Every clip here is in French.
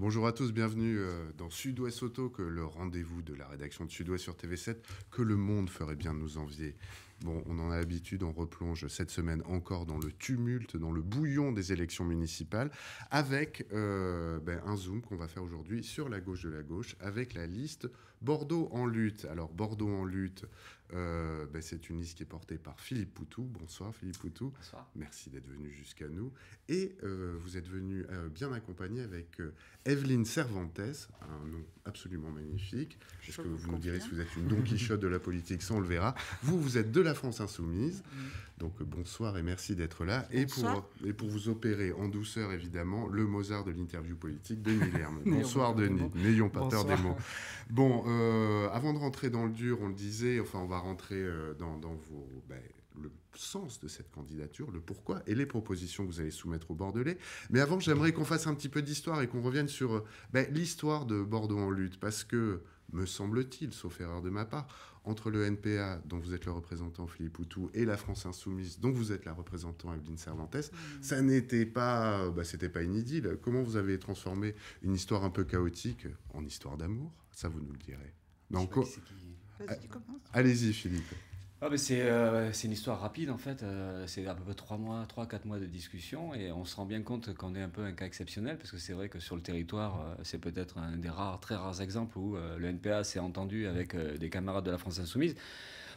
Bonjour à tous, bienvenue euh, dans Sud-Ouest Auto, que le rendez-vous de la rédaction de Sud-Ouest sur TV7, que le monde ferait bien de nous envier. Bon, on en a l'habitude, on replonge cette semaine encore dans le tumulte, dans le bouillon des élections municipales, avec euh, ben, un zoom qu'on va faire aujourd'hui sur la gauche de la gauche, avec la liste Bordeaux en lutte. Alors, Bordeaux en lutte, euh, ben, c'est une liste qui est portée par Philippe Poutou. Bonsoir Philippe Poutou. Bonsoir. Merci d'être venu jusqu'à nous. Et euh, vous êtes venu bien accompagné avec Evelyne Cervantes, un nom absolument magnifique. Est-ce que vous nous direz si vous êtes une Don Quichotte de la politique Ça, on le verra. Vous, vous êtes de la France Insoumise. Mm. Donc bonsoir et merci d'être là. Et pour, et pour vous opérer en douceur, évidemment, le Mozart de l'interview politique, Denis Lerme. bonsoir Denis, n'ayons pas peur des mots. Bon, euh, avant de rentrer dans le dur, on le disait, enfin on va rentrer euh, dans, dans vos... Ben, le sens de cette candidature, le pourquoi et les propositions que vous allez soumettre au Bordelais. Mais avant, j'aimerais qu'on fasse un petit peu d'histoire et qu'on revienne sur euh, ben, l'histoire de Bordeaux en lutte, parce que, me semble-t-il, sauf erreur de ma part, entre le NPA, dont vous êtes le représentant Philippe Houtou, et la France Insoumise, dont vous êtes la représentante Evelyne Cervantes, mmh. ça n'était pas, euh, bah, c'était pas une idylle. Comment vous avez transformé une histoire un peu chaotique en histoire d'amour Ça, vous nous le direz. Donc, ah, Allez-y, Philippe ah, euh, c'est une histoire rapide en fait. Euh, c'est à peu près 3 mois, 3-4 mois de discussion et on se rend bien compte qu'on est un peu un cas exceptionnel parce que c'est vrai que sur le territoire, euh, c'est peut-être un des rares, très rares exemples où le NPA s'est entendu avec des camarades de la France Insoumise.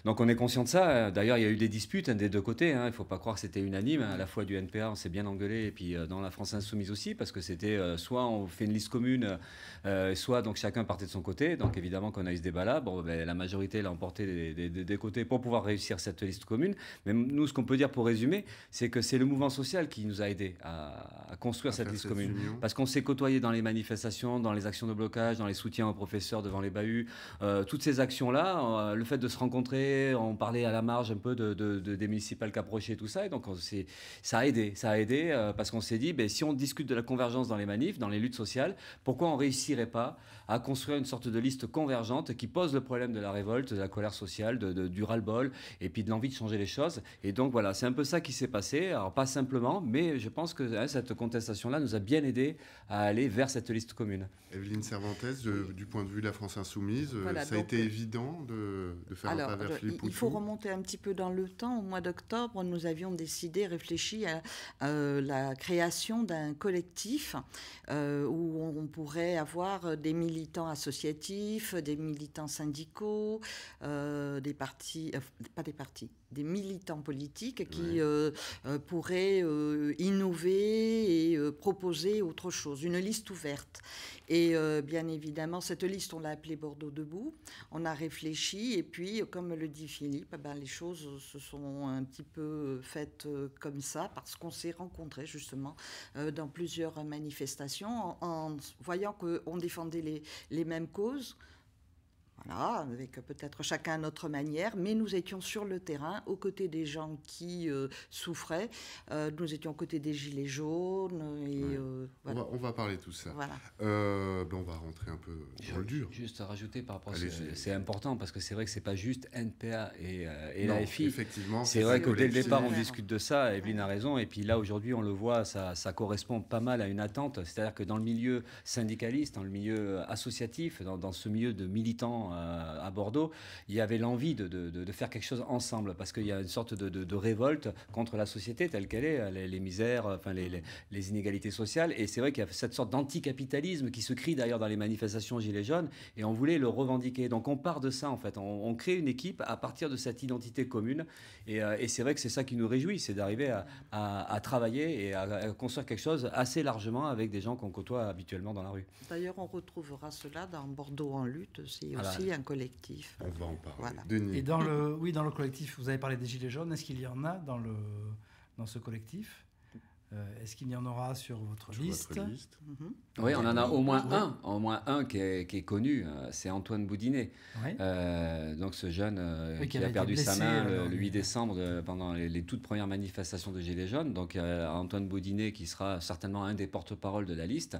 Donc on est conscient de ça. D'ailleurs, il y a eu des disputes hein, des deux côtés. Hein. Il ne faut pas croire que c'était unanime. Hein. À la fois du NPA, on s'est bien engueulé, et puis euh, dans la France insoumise aussi, parce que c'était euh, soit on fait une liste commune, euh, soit donc chacun partait de son côté. Donc évidemment qu'on a eu ce débat-là. Ben, la majorité l'a emporté des, côtés pour pouvoir réussir cette liste commune. Mais nous, ce qu'on peut dire pour résumer, c'est que c'est le mouvement social qui nous a aidés à, construire cette liste commune. Parce qu'on s'est côtoyés dans les manifestations, dans les actions de blocage, dans les soutiens aux professeurs devant les bahuts. toutes ces actions-là, le fait de se rencontrer, on parlait à la marge un peu de, des municipales qu'approchaient, tout ça. Et donc, ça a aidé. Ça a aidé euh, parce qu'on s'est dit, ben, si on discute de la convergence dans les manifs, dans les luttes sociales, pourquoi on réussirait pas à construire une sorte de liste convergente qui pose le problème de la révolte, de la colère sociale, de, du ras-le-bol, et puis de l'envie de changer les choses. Et donc voilà, c'est un peu ça qui s'est passé. Alors pas simplement, mais je pense que hein, cette contestation-là nous a bien aidé à aller vers cette liste commune. Evelyne Cervantes, euh, du point de vue de la France insoumise, euh, ça a été euh, évident de, faire un pas vers Philippe Il faut remonter un petit peu dans le temps. Au mois d'octobre, nous avions décidé, réfléchi à la création d'un collectif où on pourrait avoir des milliers militants associatifs, des militants syndicaux, euh, des partis, euh, pas des partis, des militants politiques qui euh, euh, pourraient euh, innover et proposer autre chose, une liste ouverte. Et bien évidemment, cette liste, on l'a appelée Bordeaux debout, on a réfléchi, et puis, comme le dit Philippe, eh ben, les choses se sont un petit peu faites comme ça, parce qu'on s'est rencontrés justement dans plusieurs manifestations en, voyant qu'on défendait les, les mêmes causes. Voilà, avec peut-être chacun à notre manière, mais nous étions sur le terrain, aux côtés des gens qui euh, souffraient. Euh, nous étions aux côtés des gilets jaunes. Et, euh, on, va, parler de tout ça. Voilà. Ben on va rentrer un peu dans le dur. Juste à rajouter par rapport à c'est important parce que c'est vrai que c'est pas juste NPA et, et non, Effectivement, c'est vrai que dès le départ on discute de ça. Evelyne a raison. Et puis là aujourd'hui on le voit, ça, correspond pas mal à une attente. C'est-à-dire que dans le milieu syndicaliste, dans le milieu associatif, dans, dans ce milieu de militants euh, à Bordeaux, il y avait l'envie de, faire quelque chose ensemble, parce qu'il y a une sorte de, révolte contre la société telle qu'elle est, les, misères, enfin les, inégalités sociales. Et c'est vrai qu'il y a cette sorte d'anticapitalisme qui se crie d'ailleurs dans les manifestations Gilets jaunes, et on voulait le revendiquer. Donc on part de ça, en fait. On, crée une équipe à partir de cette identité commune. Euh, et, c'est vrai que c'est ça qui nous réjouit, c'est d'arriver à, travailler et à, construire quelque chose assez largement avec des gens qu'on côtoie habituellement dans la rue. D'ailleurs, on retrouvera cela dans Bordeaux en lutte. C'est aussi un collectif. On va en parler. Et dans le, oui, dans le collectif, vous avez parlé des Gilets jaunes. Est-ce qu'il y en a dans, le, dans ce collectif euh, est-ce qu'il y en aura sur votre liste, mhm. Oui, on en a au moins un, au moins un qui est, connu, euh, c'est Antoine Boudinet. Euh, donc ce jeune qui, a perdu sa main le, 8 décembre pendant les, toutes premières manifestations de Gilets jaunes. Donc Antoine Boudinet qui sera certainement un des porte-parole de la liste,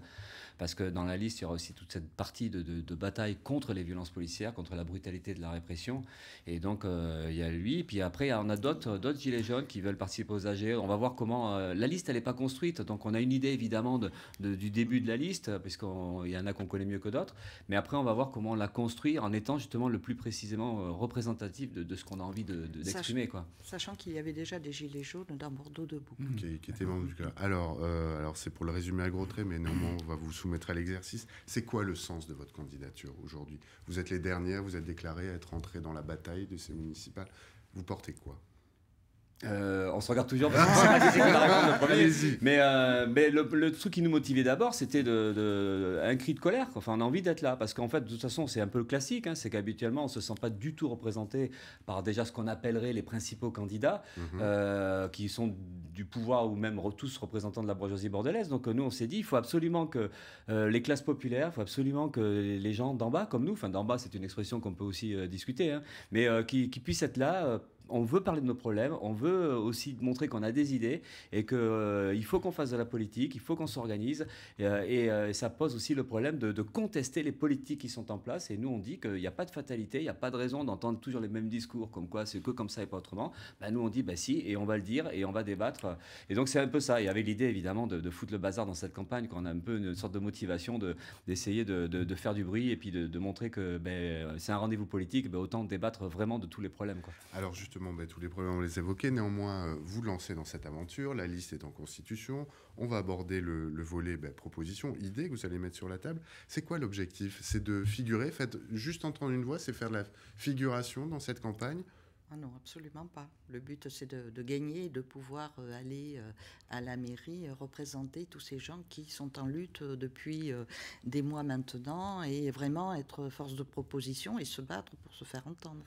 parce que dans la liste, il y aura aussi toute cette partie de, de bataille contre les violences policières, contre la brutalité de la répression. Et donc il y a lui, puis après on a d'autres Gilets jaunes qui veulent participer aux AG. E. On va voir comment la liste elle est pas construite. Donc on a une idée évidemment du début de la liste, puisqu'il y en a qu'on connaît mieux que d'autres. Mais après, on va voir comment on la construit en étant justement le plus précisément euh, représentatif de, ce qu'on a envie d'exprimer. quoi. sachant qu'il y avait déjà des gilets jaunes dans Bordeaux debout. Mmh. Qui, qui étaient du club. Alors, euh, alors c'est pour le résumer à gros traits, mais néanmoins, on va vous soumettre à l'exercice. C'est quoi le sens de votre candidature aujourd'hui Vous êtes les dernières, vous êtes déclarées à être entrées dans la bataille de ces municipales. Vous portez quoi euh, on se regarde toujours parce Mais, euh, mais le, truc qui nous motivait d'abord, c'était de, un cri de colère. Enfin, on a envie d'être là. Parce qu'en fait, de toute façon, c'est un peu classique. Hein, c'est qu'habituellement, on ne se sent pas du tout représenté par déjà ce qu'on appellerait les principaux candidats, mhm. euh, qui sont du pouvoir ou même tous représentants de la bourgeoisie bordelaise. Donc nous, on s'est dit, il faut absolument que les classes populaires, il faut absolument que les gens d'en bas, comme nous, enfin d'en bas, c'est une expression qu'on peut aussi discuter, hein, mais qui, qui puissent être là on veut parler de nos problèmes, on veut euh, aussi montrer qu'on a des idées et qu'il euh, il faut qu'on fasse de la politique, il faut qu'on s'organise. Et, euh, ça pose aussi le problème de, contester les politiques qui sont en place. Et nous, on dit qu'il n'y a pas de fatalité, il n'y a pas de raison d'entendre toujours les mêmes discours, comme quoi c'est que comme ça et pas autrement. Bah, nous, on dit, bah si, et on va le dire et on va débattre. Et donc, c'est un peu ça. Et avec l'idée, évidemment, de, foutre le bazar dans cette campagne, qu'on a un peu une sorte de motivation d'essayer de, de, faire du bruit et puis de, montrer que ben, c'est un rendez-vous politique, ben, autant débattre vraiment de tous les problèmes. Quoi. Alors, justement, ben, tous les problèmes, on les évoquait. Néanmoins, euh, vous lancez dans cette aventure, la liste est en constitution. On va aborder le, volet ben, proposition, idée que vous allez mettre sur la table. C'est quoi l'objectif C'est de figurer Faites juste entendre une voix, c'est faire la figuration dans cette campagne ah non, absolument pas. Le but, c'est de, de, gagner, de pouvoir euh, aller euh, à la mairie représenter tous ces gens qui sont en lutte depuis des mois maintenant et vraiment être force de proposition et se battre pour se faire entendre.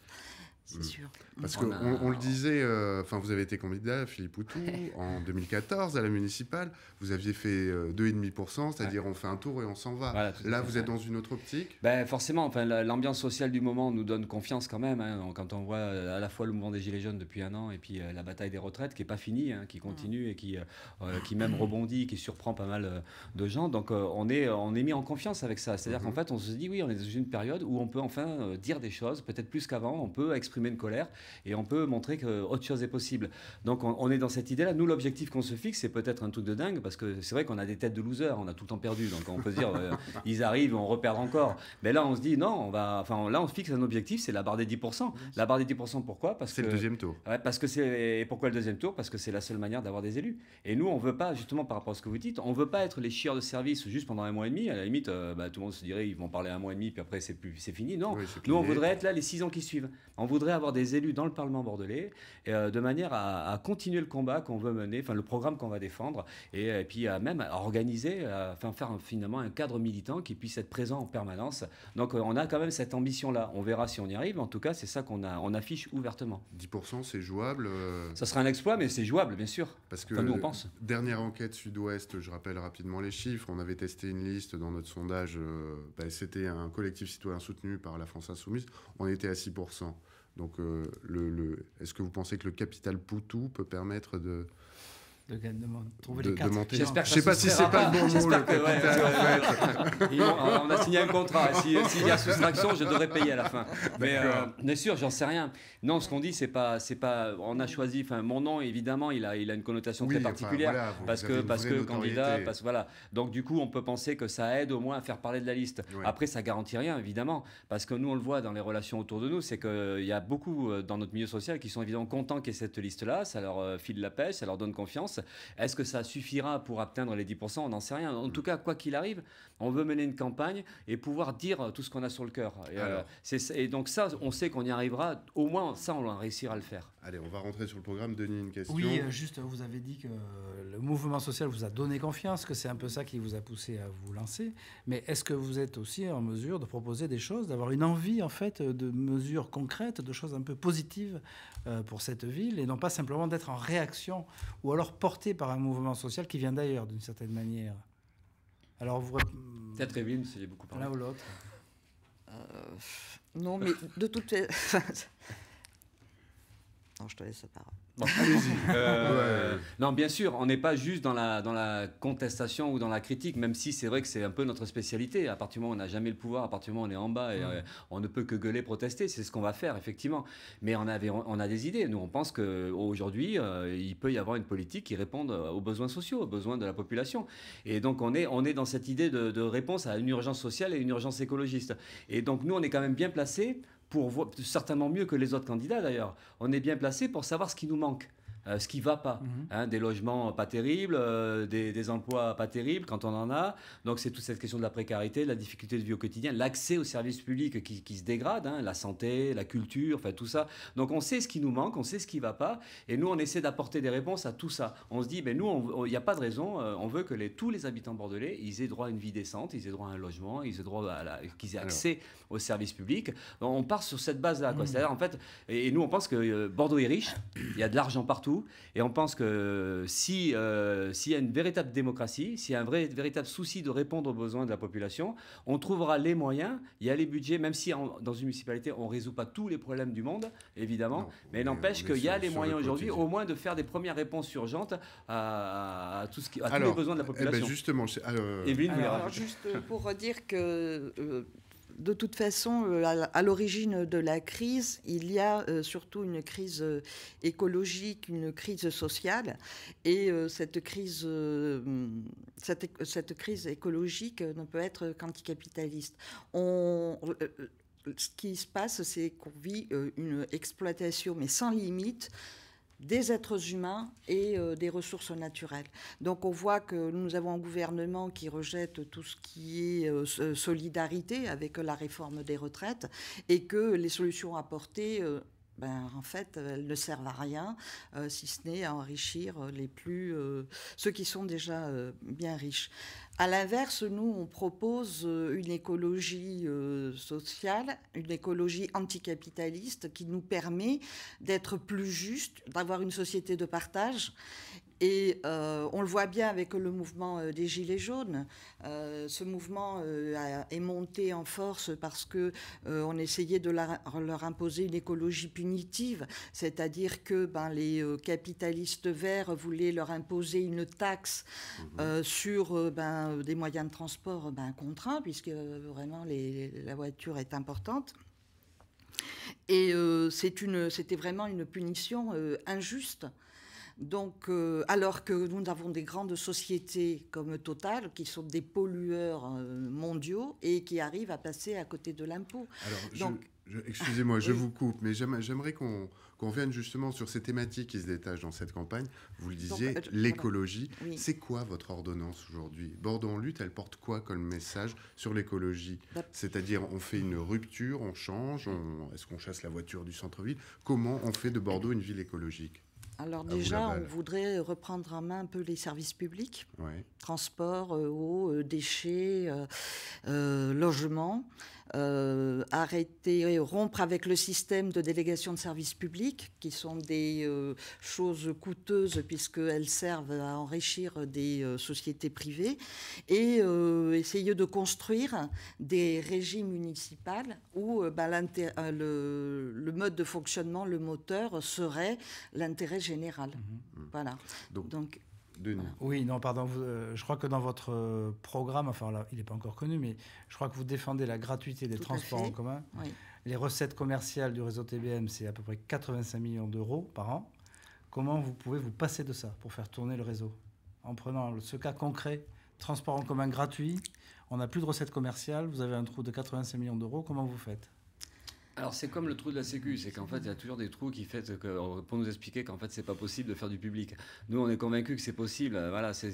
C'est mm. sûr. Parce oh qu'on on, le disait, euh, enfin, vous avez été candidat, Philippe Poutou, en 2014 à la municipale. Vous aviez fait 2,5%, euh, c'est-à-dire on fait un tour et on s'en va. Là, vous êtes dans une autre optique ben, Forcément, enfin, l'ambiance sociale du moment nous donne confiance quand même. Hein. quand on voit euh, à la fois le mouvement des Gilets jaunes depuis un an et puis la bataille des retraites qui n'est pas finie, hein, qui continue mm. et qui, qui même rebondit, qui surprend pas mal de gens. Donc on, est, on est mis en confiance avec ça. C'est-à-dire mm-hmm. qu'en fait, on se dit, oui, on est dans une période où on peut enfin dire des choses, peut-être plus qu'avant, on peut exprimer humaine une colère et on peut montrer que autre chose est possible. Donc on, est dans cette idée-là. Nous, l'objectif qu'on se fixe, c'est peut-être un truc de dingue parce que c'est vrai qu'on a des têtes de losers, on a tout le temps perdu. Donc on peut se dire, euh, ils arrivent, on repère encore. Mais là, on se dit, non, on va. Enfin, là, on se fixe un objectif, c'est la barre des 10%. La barre des 10%, pourquoi Parce que. C'est le deuxième tour. parce que c'est. Et pourquoi le deuxième tour Parce que c'est la seule manière d'avoir des élus. Et nous, on veut pas, justement, par rapport à ce que vous dites, on veut pas être les chieurs de service juste pendant un mois et demi. À la limite, euh, bah, tout le monde se dirait, ils vont parler un mois et demi, puis après, c'est plus... c'est fini. Non, nous, on voudrait être là les six ans qui suivent. On voudrait voudrait avoir des élus dans le Parlement bordelais euh, de manière à, continuer le combat qu'on veut mener, enfin le programme qu'on va défendre, et, euh, puis euh, même à organiser, enfin faire finalement un cadre militant qui puisse être présent en permanence. Donc on a quand même cette ambition-là. On verra si on y arrive. En tout cas, c'est ça qu'on on affiche ouvertement. 10%, c'est jouable. Ça sera un exploit, mais c'est jouable, bien sûr. Parce que pense. Dernière enquête Sud-Ouest, je rappelle rapidement les chiffres. On avait testé une liste dans notre sondage. Bah, c'était un collectif citoyen soutenu par la France Insoumise. On était à 6%. Donc, euh, le, le est-ce que vous pensez que le capital Poutou peut permettre de, de, de, de, J'espère je ne sais pas c'est pas le bon mot, euh, on, a signé un contrat. Euh, s'il si, y a soustraction, je devrais payer à la fin. Mais bien euh, sûr, j'en sais rien. Non, ce qu'on dit, c'est pas, c'est pas. On a choisi. Enfin, mon nom, évidemment, il a, il a une connotation très particulière parce que parce que candidat, parce voilà. Donc du coup, on peut penser que ça aide au moins à faire parler de la liste. Après, ça garantit rien, évidemment, parce que nous, on le voit dans les relations autour de nous, c'est qu'il y a beaucoup dans notre milieu social qui sont évidemment contents qu'il y ait cette liste-là. Ça leur file la paix, ça leur donne confiance. Est-ce que ça suffira pour atteindre les 10% On n'en sait rien. En tout cas, quoi qu'il arrive, on veut mener une campagne et pouvoir dire tout ce qu'on a sur le cœur. Et, euh, et donc ça, on sait qu'on y arrivera. Au moins, ça, on réussira à le faire. Allez, on va rentrer sur le programme. Denis, une question. Oui, euh, juste, vous avez dit que le mouvement social vous a donné confiance, que c'est un peu ça qui vous a poussé à vous lancer. Mais est-ce que vous êtes aussi en mesure de proposer des choses, d'avoir une envie, en fait, de mesures concrètes, de choses un peu positives euh, pour cette ville, et non pas simplement d'être en réaction ou alors porté par un mouvement social qui vient d'ailleurs, d'une certaine manière Alors, vous. Peut-être Evelyne, si j'ai beaucoup parlé. L'un ou l'autre. Euh, non, mais de toutes... façon. Non, je te laisse la euh, Non, bien sûr, on n'est pas juste dans la, dans la contestation ou dans la critique, même si c'est vrai que c'est un peu notre spécialité. À partir du moment où on n'a jamais le pouvoir, à partir du moment où on est en bas et mm. euh, on ne peut que gueuler, protester, c'est ce qu'on va faire, effectivement. Mais on, avait, on a des idées. Nous, on pense qu'aujourd'hui, euh, il peut y avoir une politique qui réponde aux besoins sociaux, aux besoins de la population. Et donc, on est, on est dans cette idée de, de réponse à une urgence sociale et une urgence écologiste. Et donc, nous, on est quand même bien placés pour certainement mieux que les autres candidats d'ailleurs, on est bien placé pour savoir ce qui nous manque. Euh, ce qui va pas. Mhm. Hein, des logements pas terribles, euh, des, emplois pas terribles quand on en a. Donc c'est toute cette question de la précarité, de la difficulté de vie au quotidien, l'accès aux services publics qui, qui se dégrade, hein, la santé, la culture, enfin tout ça. Donc on sait ce qui nous manque, on sait ce qui va pas, et nous on essaie d'apporter des réponses à tout ça. On se dit, mais nous, il n'y a pas de raison, euh, on veut que les, tous les habitants bordelais, ils aient droit à une vie décente, ils aient droit à un logement, ils aient droit à qu'ils aient accès aux services publics. On part sur cette base-là. Quoi. Mhm. C'est-à-dire en fait, et nous on pense que Bordeaux est riche, il y a de l'argent partout et on pense que si euh, s'il y a une véritable démocratie, s'il y a un vrai, véritable souci de répondre aux besoins de la population, on trouvera les moyens. Il y a les budgets, même si dans une municipalité on ne résout pas tous les problèmes du monde, évidemment. mais il n'empêche qu'il y a les moyens aujourd'hui, au moins de faire des premières réponses urgentes à, tous les besoins de la eh ben, population. ben justement, euh, juste pour dire que euh, de toute façon, euh, à l'origine de la crise, il y a euh, surtout une crise euh, écologique, une crise sociale. Et cette crise, cette, crise écologique ne peut être qu'anticapitaliste. ce qui se passe, c'est qu'on vit une exploitation, mais sans limite, des êtres humains et euh, des ressources naturelles. Donc on voit que nous avons un gouvernement qui rejette tout ce qui est euh, euh, solidarité avec la réforme des retraites et que les solutions apportées ben, en fait, elles ne servent à rien, euh, si ce n'est à enrichir euh, les plus, euh, ceux qui sont déjà bien riches. À l'inverse, nous, on propose une écologie sociale, une écologie anticapitaliste qui nous permet d'être plus juste, d'avoir une société de partage et euh, on le voit bien avec le mouvement euh, des Gilets jaunes. Euh, ce mouvement est monté en force parce qu'on essayait de leur imposer une écologie punitive, c'est-à-dire que ben, les capitalistes verts voulaient leur imposer une taxe mhm. sur ben, des moyens de transport ben, contraints, puisque vraiment la voiture est importante. Et c'était vraiment une punition injuste. Donc, euh, alors que nous avons des grandes sociétés comme Total qui sont des pollueurs euh, mondiaux et qui arrivent à passer à côté de l'impôt. Excusez-moi, je vous coupe, mais j'aimerais qu'on qu justement sur ces thématiques qui se détachent dans cette campagne. Vous le disiez, euh, l'écologie. C'est quoi votre ordonnance aujourd'hui Bordeaux en lutte, elle porte quoi comme message sur l'écologie bah, C'est-à-dire, on fait une rupture, on change, est-ce qu'on chasse la voiture du centre-ville Comment on fait de Bordeaux une ville écologique alors ah, déjà, on voudrait reprendre en main un peu les services publics, transport, euh, eau, euh, déchets, euh, euh logement, euh, arrêter arrêter, rompre avec le système de délégation de services publics, qui sont des euh, choses coûteuses puisqu'elles servent à enrichir des euh, sociétés privées, et essayer de construire des régimes municipaux où bah, le, mode de fonctionnement, le moteur serait l'intérêt général. Mmh. Voilà. Donc oui, non, pardon. Euh, je crois que dans votre euh, programme, enfin, là, il n'est pas encore connu, mais je crois que vous défendez la gratuité des transports en commun. Les recettes commerciales du réseau TBM, c'est à peu près 85 millions d'euros par an. Comment vous pouvez vous passer de ça pour faire tourner le réseau En prenant ce cas concret, transport en commun gratuit, on n'a plus de recettes commerciales, vous avez un trou de 85 millions d'euros, comment vous faites alors c'est comme le trou de la Sécu, c'est qu'en fait il y a toujours des trous qui font que, euh, pour nous expliquer qu'en fait c'est pas possible de faire du public. Nous on est convaincus que c'est possible. Voilà, c'est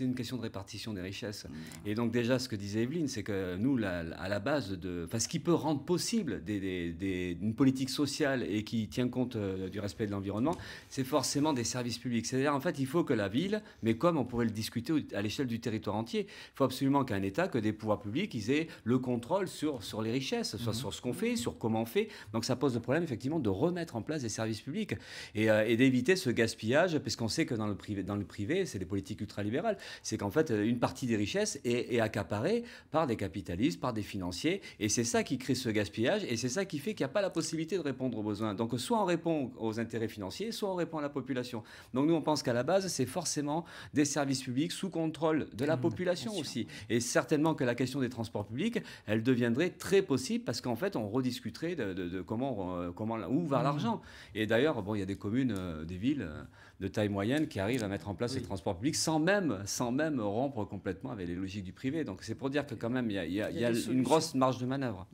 une question de répartition des richesses. Mmh. Et donc déjà ce que disait Evelyne, c'est que nous à la base de, enfin ce qui peut rendre possible des, une politique sociale et qui tient compte euh, du respect de l'environnement, c'est forcément des services publics. C'est-à-dire en fait il faut que la ville, mais comme on pourrait le discuter à l'échelle du territoire entier, il faut absolument qu'un État, que des pouvoirs publics, ils aient le contrôle sur sur les richesses, soit mmh. sur ce qu'on fait, sur comment fait. Donc ça pose le problème effectivement de remettre en place des services publics et, euh, d'éviter ce gaspillage, puisqu'on sait que dans le privé, dans le privé c'est des politiques ultralibérales, c'est qu'en fait une partie des richesses est, est, accaparée par des capitalistes, par des financiers, et c'est ça qui crée ce gaspillage, et c'est ça qui fait qu'il n'y a pas la possibilité de répondre aux besoins. Donc soit on répond aux intérêts financiers, soit on répond à la population. Donc nous on pense qu'à la base c'est forcément des services publics sous contrôle de la mmh, population aussi, et certainement que la question des transports publics, elle deviendrait très possible parce qu'en fait on rediscuterait de, comment, euh, comment, où va mhm. l'argent. Et d'ailleurs, bon, il y a des communes, euh, des villes euh, de taille moyenne qui arrivent à mettre en place les transports publics sans même, sans même rompre complètement avec les logiques du privé. Donc c'est pour dire que quand même, il y a une grosse marge de manœuvre.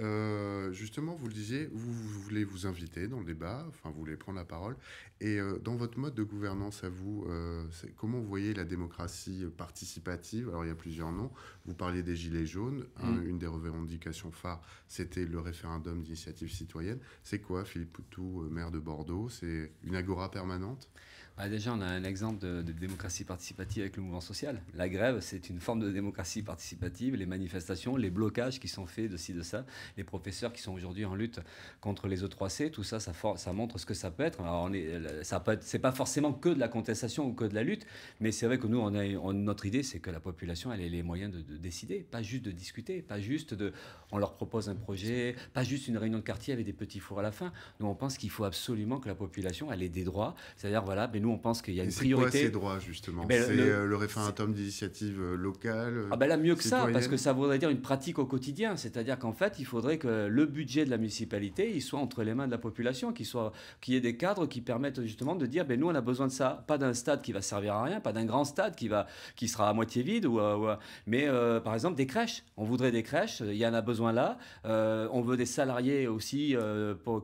Euh, justement, vous le disiez, vous, voulez vous inviter dans le débat, enfin, vous voulez prendre la parole. Et euh, dans votre mode de gouvernance à vous, euh, comment vous voyez la démocratie participative Alors, il y a plusieurs noms. Vous parliez des Gilets jaunes. Mm. une des revendications phares, c'était le référendum d'initiative citoyenne. C'est quoi, Philippe Poutou, maire de Bordeaux C'est une agora permanente bah, déjà, on a un exemple de, démocratie participative avec le mouvement social. La grève, c'est une forme de démocratie participative. Les manifestations, les blocages qui sont faits de ci, de ça, les professeurs qui sont aujourd'hui en lutte contre les E3C, tout ça, ça, ça montre ce que ça peut être. Alors, on est, ça c'est pas forcément que de la contestation ou que de la lutte, mais c'est vrai que nous, on a, notre idée, c'est que la population, elle ait les moyens de, décider, pas juste de discuter, pas juste de. On leur propose un projet, pas juste une réunion de quartier avec des petits fours à la fin. Nous, on pense qu'il faut absolument que la population, ait des droits. C'est-à-dire, voilà, ben, on pense qu'il y a une priorité. C'est quoi ces droits, justement eh ben, C'est le, euh, référendum d'initiative euh, locale Ah ben là, mieux que ça, parce que ça voudrait dire une pratique au quotidien. C'est-à-dire qu'en fait, il faudrait que le budget de la municipalité, il soit entre les mains de la population, qu'il soit y ait des cadres qui permettent justement de dire, ben nous, on a besoin de ça. Pas d'un stade qui va servir à rien, pas d'un grand stade qui, va, qui sera à moitié vide, ou, euh, mais par exemple des crèches. On voudrait des crèches, il y en a besoin là. on veut des salariés aussi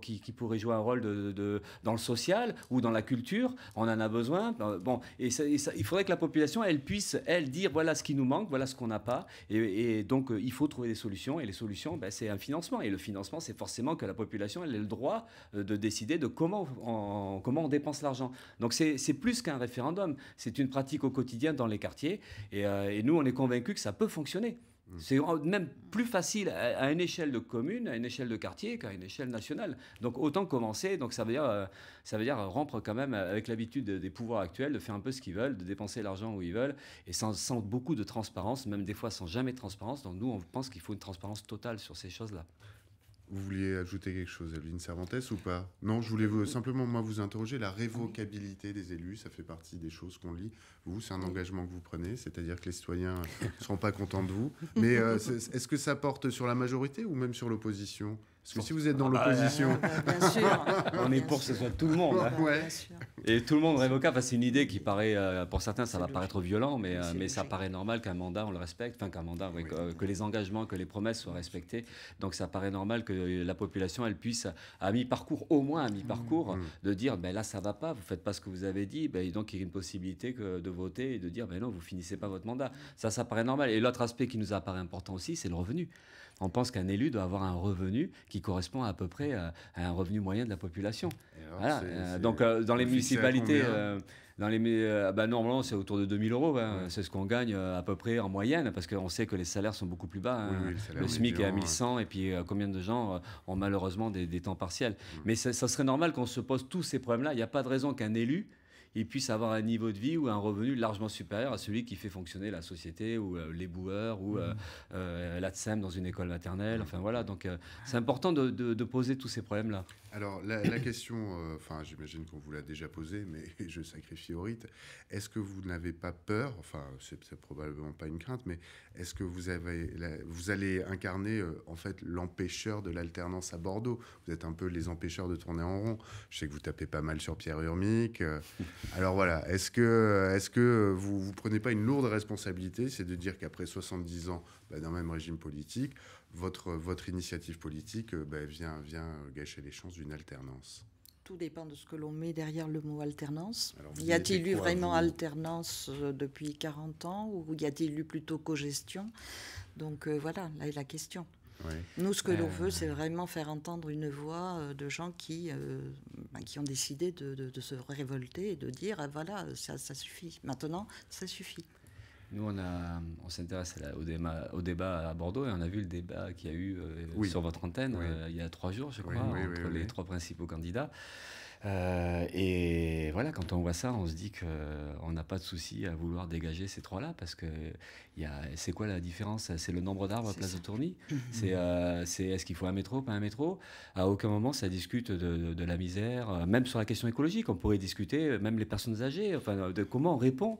qui, pourraient jouer un rôle de, dans le social ou dans la culture. On a a besoin. Bon, il faudrait que la population, elle puisse, elle, dire voilà ce qui nous manque, voilà ce qu'on n'a pas. Et, donc, euh, il faut trouver des solutions. Et les solutions, ben, c'est un financement. Et le financement, c'est forcément que la population, elle ait le droit euh, de décider de comment on, dépense l'argent. Donc, c'est plus qu'un référendum. C'est une pratique au quotidien dans les quartiers. Et, euh, et nous, on est convaincus que ça peut fonctionner. Mm. C'est même plus facile à, une échelle de commune, à une échelle de quartier qu'à une échelle nationale. Donc autant commencer. Donc ça veut dire, euh, euh, rompre quand même avec l'habitude des pouvoirs actuels de faire un peu ce qu'ils veulent, de dépenser l'argent où ils veulent, et sans, sans, beaucoup de transparence, même des fois sans jamais de transparence. Donc nous, on pense qu'il faut une transparence totale sur ces choses-là. Vous vouliez ajouter quelque chose, Elvin Cervantes, ou pas Non, je voulais simplement moi vous interroger la révocabilité des élus. Ça fait partie des choses qu'on lit. Vous, c'est un engagement que vous prenez, c'est-à-dire que les citoyens ne seront pas contents de vous. Mais euh, est-ce que ça porte sur la majorité ou même sur l'opposition si vous êtes dans l'opposition, on est pour que ce soit tout le monde. Hein. Et tout le monde révocable. Enfin, c'est une idée qui paraît, euh, pour certains, ça va paraître violent, mais, euh, mais ça paraît normal qu'un mandat, on le respecte, enfin qu'un mandat, que, les engagements, que les promesses soient respectées. Donc ça paraît normal que la population, elle puisse, à mi-parcours, au moins à mi-parcours, mmh. Mmh. de dire, ben là, ça va pas, vous faites pas ce que vous avez dit, ben, donc il y a une possibilité de voter et de dire, ben non, vous finissez pas votre mandat. Ça, ça paraît normal. Et l'autre aspect qui nous apparaît important aussi, c'est le revenu on pense qu'un élu doit avoir un revenu qui correspond à peu près euh, à un revenu moyen de la population. Euh, donc euh, dans les municipalités, dans les, bah, normalement c'est autour de 2000 euros, hein. c'est ce qu'on gagne à peu près en moyenne, parce qu'on sait que les salaires sont beaucoup plus bas. Hein. le, SMIC est à 1100, et puis combien de gens ont malheureusement des, temps partiels. Mm. Mais ça serait normal qu'on se pose tous ces problèmes-là. Il n'y a pas de raison qu'un élu il puisse avoir un niveau de vie ou un revenu largement supérieur à celui qui fait fonctionner la société ou euh, les boueurs ou mhm. euh, euh l'ATSEM dans une école maternelle. Enfin voilà, donc euh, c'est important de, poser tous ces problèmes-là. Alors la, la question, enfin j'imagine qu'on vous l'a déjà posée, mais je sacrifie au rite. Est-ce que vous n'avez pas peur, enfin c'est probablement pas une crainte, mais est-ce que vous, allez incarner euh, en fait l'empêcheur de l'alternance à Bordeaux Vous êtes un peu les empêcheurs de tourner en rond. Je sais que vous tapez pas mal sur Pierre Urmic. Euh. alors voilà, est-ce que, vous vous prenez pas une lourde responsabilité C'est de dire qu'après 70 ans bah, d'un même régime politique, votre, votre initiative politique euh, bah, vient gâcher les chances d'une alternance tout dépend de ce que l'on met derrière le mot alternance. y a-t-il eu vraiment alternance euh, depuis 40 ans ou y a-t-il eu plutôt cogestion Donc euh, voilà, là est la question. Nous, ce que l'on euh. veut, c'est vraiment faire entendre une voix de gens qui, ben, qui ont décidé de, se révolter et de dire ah, voilà, ça suffit. Maintenant, ça suffit. Nous, on, a, on s'intéresse au, débat au débat à Bordeaux et on a vu le débat qu'il y a eu euh, sur votre antenne euh, il y a trois jours, je crois, entre les trois principaux candidats. Euh, et voilà, quand on voit ça, on se dit qu'on euh, n'a pas de souci à vouloir dégager ces trois-là, parce que c'est quoi la différence C'est le nombre d'arbres à place de Tourny mhm. C'est euh, c'est est, ce qu'il faut un métro, pas un métro À aucun moment, ça discute de, de, la misère, même sur la question écologique. On pourrait discuter, même les personnes âgées, enfin, de comment on répond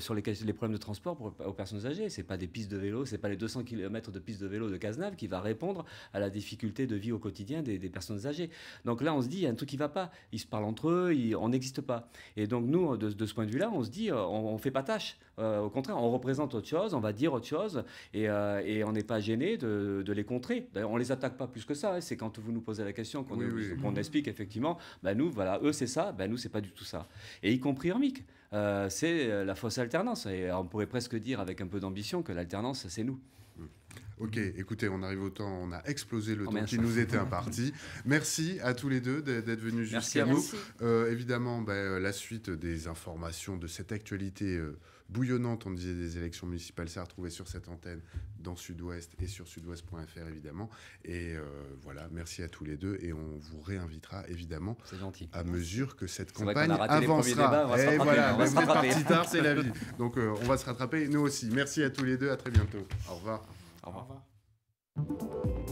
sur les, les, problèmes de transport aux personnes âgées. C'est pas des pistes de vélo, c'est pas les 200 km de pistes de vélo de Cazenave qui va répondre à la difficulté de vie au quotidien des, personnes âgées. Donc là, on se dit, il y a un truc qui va pas ils se parlent entre eux, ils, on n'existe pas. Et donc nous, de, ce point de vue-là, on se dit, euh, on ne fait pas tâche. Euh, au contraire, on représente autre chose, on va dire autre chose, et, euh, on n'est pas gêné de, les contrer. on ne les attaque pas plus que ça, hein. c'est quand vous nous posez la question qu'on explique effectivement, ben nous, voilà, eux c'est ça, ben nous c'est pas du tout ça. Et y compris Hermic, c'est la fausse alternance, et on pourrait presque dire avec un peu d'ambition que l'alternance, c'est nous. Mm. Ok, écoutez, on arrive au temps, on a explosé le oh, temps qui nous était imparti. Merci à tous les deux d'être venus jusqu'à nous. Euh, évidemment, ben, euh, la suite des informations de cette actualité euh, bouillonnante, on disait des élections municipales, ça a retrouvé sur cette antenne dans Sud-Ouest et sur sudouest.fr évidemment. Et euh, voilà, merci à tous les deux et on vous réinvitera évidemment à mesure que cette campagne avancera. Débats, eh voilà, on va se tard, c'est la vie. Donc on va se rattraper nous aussi. Merci à tous les deux, à très bientôt. Au revoir. Au revoir.